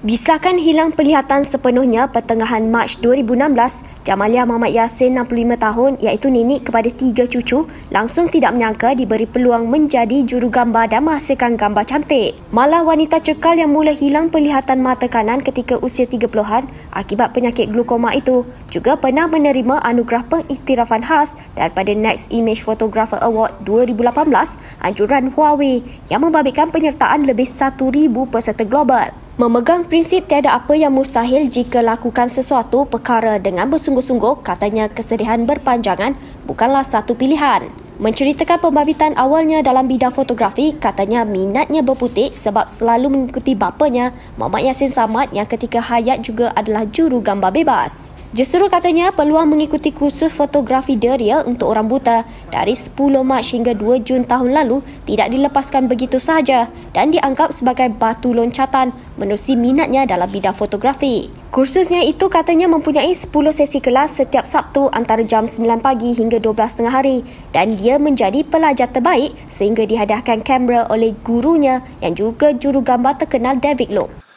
Disahkan hilang penglihatan sepenuhnya pertengahan Mac 2016, Jamalia Muhammad Yassin 65 tahun iaitu nenek kepada tiga cucu langsung tidak menyangka diberi peluang menjadi jurugambar dan menghasilkan gambar cantik. Malah wanita cekal yang mula hilang penglihatan mata kanan ketika usia 30-an akibat penyakit glukoma itu juga pernah menerima anugerah pengiktirafan khas daripada Next Image Photographer Award 2018 anjuran Huawei yang membabitkan penyertaan lebih 1,000 peserta global. Memegang prinsip tiada apa yang mustahil jika lakukan sesuatu perkara dengan bersungguh-sungguh katanya kesedihan berpanjangan bukanlah satu pilihan. Menceritakan pembabitan awalnya dalam bidang fotografi, katanya minatnya berputik sebab selalu mengikuti bapanya, Mamat Yasin Samad yang ketika hayat juga adalah juru gambar bebas. Justeru katanya peluang mengikuti kursus fotografi daria untuk orang buta dari 10 Mac hingga 2 Jun tahun lalu tidak dilepaskan begitu sahaja dan dianggap sebagai batu loncatan menerusi minatnya dalam bidang fotografi. Kursusnya itu katanya mempunyai 10 sesi kelas setiap Sabtu antara jam 9 pagi hingga 12 tengah hari dan dia menjadi pelajar terbaik sehingga dihadahkan kamera oleh gurunya yang juga jurugambar terkenal David Lowe.